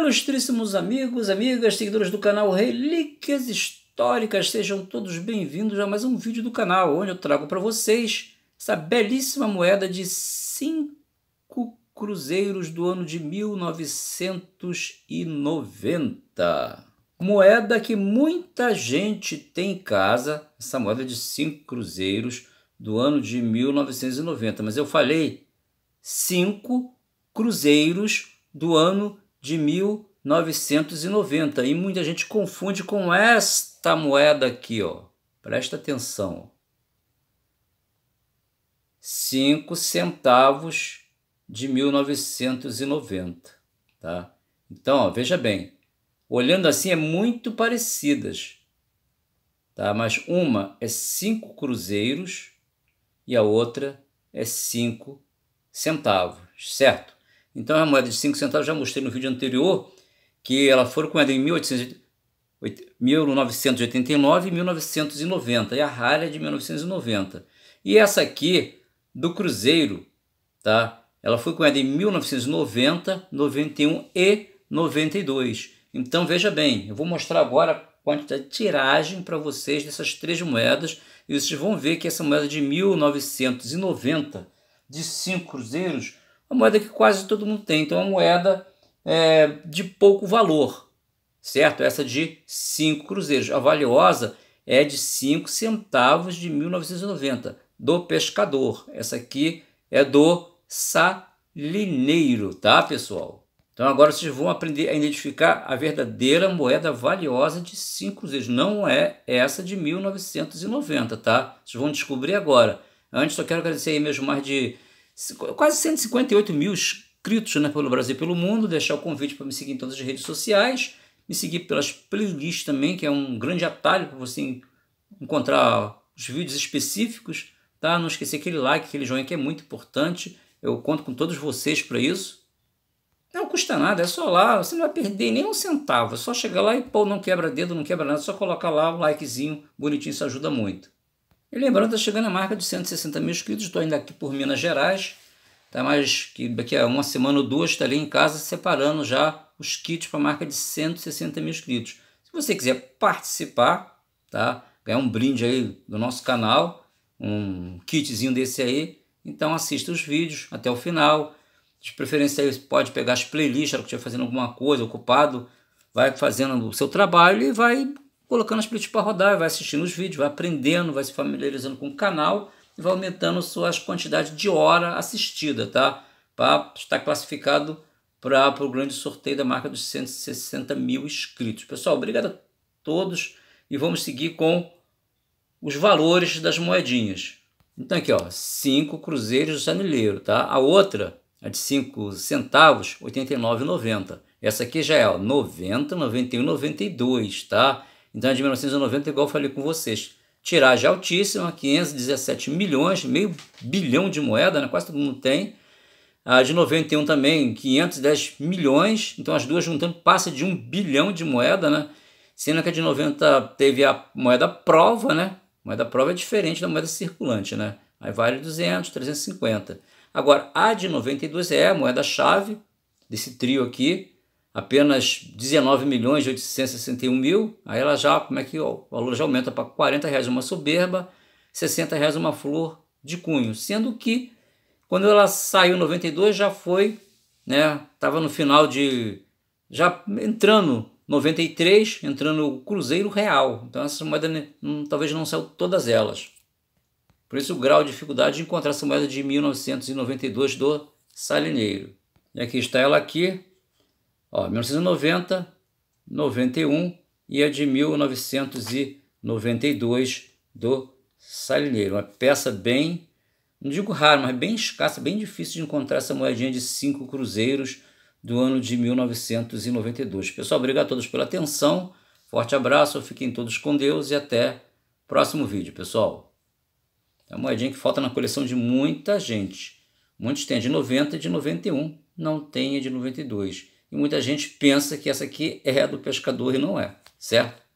Ilustríssimos amigos, amigas, seguidores do canal Relíquias Históricas, sejam todos bem-vindos a mais um vídeo do canal, onde eu trago para vocês essa belíssima moeda de 5 cruzeiros do ano de 1990. Moeda que muita gente tem em casa, essa moeda de 5 cruzeiros do ano de 1990, mas eu falei 5 cruzeiros do ano de 1990. E muita gente confunde com esta moeda aqui, ó. Presta atenção. 5 centavos de 1990, tá? Então, ó, veja bem. Olhando assim é muito parecidas. Tá? Mas uma é 5 cruzeiros e a outra é 5 centavos, certo? Então a moeda de 5 centavos, já mostrei no vídeo anterior, que ela foi cunhada em 1989 e 1990, e a ralha é de 1990. E essa aqui, do Cruzeiro, tá? Ela foi cunhada em 1990, 91 e 92. Então veja bem, eu vou mostrar agora a quantidade de tiragem para vocês dessas três moedas e vocês vão ver que essa moeda de 1990 de 5 cruzeiros uma moeda que quase todo mundo tem. Então, uma moeda é, de pouco valor, certo? Essa de 5 cruzeiros. A valiosa é de 5 centavos de 1990, do pescador. Essa aqui é do salineiro, tá, pessoal? Então, agora vocês vão aprender a identificar a verdadeira moeda valiosa de 5 cruzeiros. Não é essa de 1990, tá? Vocês vão descobrir agora. Antes, só quero agradecer aí mais de quase 158 mil inscritos né, pelo Brasil e pelo mundo. Deixar o convite para me seguir em todas as redes sociais, me seguir pelas playlists também, que é um grande atalho para você encontrar os vídeos específicos. Tá? Não esquecer aquele like, aquele joinha que é muito importante. Eu conto com todos vocês para isso. Não custa nada, é só lá, você não vai perder nem um centavo. É só chegar lá e pô, não quebra dedo, não quebra nada, é só colocar lá o likezinho bonitinho, isso ajuda muito. E lembrando, está chegando a marca de 160 mil inscritos, estou ainda aqui por Minas Gerais, tá? mas que daqui a uma semana ou duas tá Ali em casa separando já os kits para a marca de 160 mil inscritos. Se você quiser participar, tá? ganhar um brinde aí do nosso canal, um kitzinho desse aí, então assista os vídeos até o final. De preferência aí pode pegar as playlists, que estiver fazendo alguma coisa, ocupado, vai fazendo o seu trabalho e vai colocando as playlists para rodar, vai assistindo os vídeos, vai aprendendo, vai se familiarizando com o canal e vai aumentando suas quantidades de hora assistida, tá? Para estar classificado para o grande sorteio da marca dos 160 mil inscritos. Pessoal, obrigado a todos e vamos seguir com os valores das moedinhas. Então aqui, ó, 5 cruzeiros do sanileiro, tá? A outra, a de 5 centavos, 89,90. Essa aqui já é, ó, 90, 91, 92, tá? Então, a é de 1990, igual eu falei com vocês, tiragem altíssima, 517 milhões, meio bilhão de moeda, né? quase todo mundo tem. A de 91 também, 510 milhões, então as duas juntando passa de um bilhão de moeda, né? Sendo que a de 90 teve a moeda prova, né? A moeda prova é diferente da moeda circulante, né? Aí vale 200, 350. Agora, a de 92 é a moeda-chave desse trio aqui, apenas 19 milhões de 861 mil, aí ela já, como é que ó, o valor já aumenta para 40 reais uma soberba, 60 reais uma flor de cunho, sendo que quando ela saiu em 92 já foi, né, tava no final de já entrando 93, entrando o Cruzeiro Real. Então essa moeda talvez não saiu todas elas. Por isso o grau de dificuldade de encontrar essa moeda de 1992 do Salineiro. E aqui está ela aqui, Ó, 1990, 91 e a de 1992 do Salineiro. Uma peça bem, não digo rara, mas bem escassa, bem difícil de encontrar essa moedinha de cinco cruzeiros do ano de 1992. Pessoal, obrigado a todos pela atenção. Forte abraço, fiquem todos com Deus e até próximo vídeo, pessoal. É uma moedinha que falta na coleção de muita gente. Muitos têm de 90 e de 91, não tem a de 92 e muita gente pensa que essa aqui é do pescador e não é, certo?